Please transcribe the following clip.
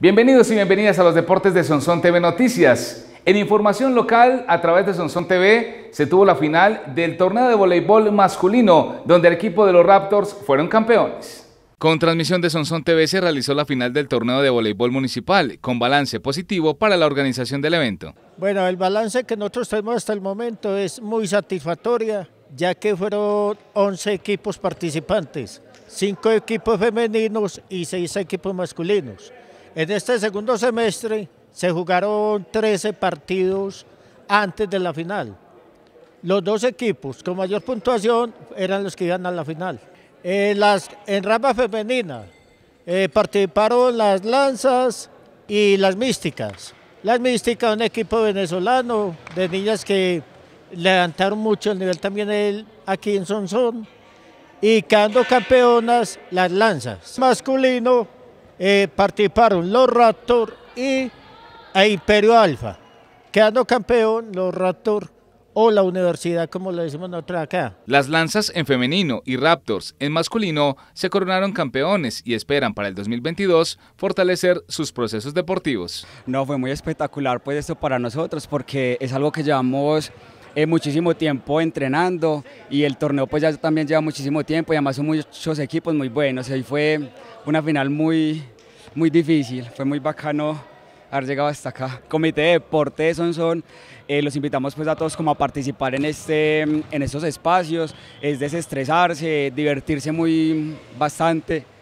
Bienvenidos y bienvenidas a los deportes de Sonsón TV Noticias. En información local, a través de Sonsón TV, se tuvo la final del torneo de voleibol masculino, donde el equipo de los Raptors fueron campeones. Con transmisión de Sonsón TV se realizó la final del torneo de voleibol municipal, con balance positivo para la organización del evento. Bueno, el balance que nosotros tenemos hasta el momento es muy satisfactorio ya que fueron 11 equipos participantes, 5 equipos femeninos y 6 equipos masculinos. En este segundo semestre se jugaron 13 partidos antes de la final. Los dos equipos con mayor puntuación eran los que iban a la final. las, en rama femenina eh, participaron las lanzas y las místicas. Las místicas, un equipo venezolano de niñas que levantaron mucho el nivel también aquí en Sonsón y quedando campeonas las lanzas. Masculino, eh, participaron los Raptor y e Imperio Alfa. Quedando campeón los Raptors o la universidad, como lo decimos nosotros acá. Las lanzas en femenino y Raptors en masculino se coronaron campeones y esperan para el 2022 fortalecer sus procesos deportivos. No, fue muy espectacular pues esto para nosotros porque es algo que llevamos eh, muchísimo tiempo entrenando y el torneo pues ya también lleva muchísimo tiempo y además son muchos equipos muy buenos. y fue una final muy, muy difícil, fue muy bacano haber llegado hasta acá. Comité de Deporte de Son eh, los invitamos pues a todos como a participar en, este, en estos espacios, es desestresarse, divertirse muy bastante.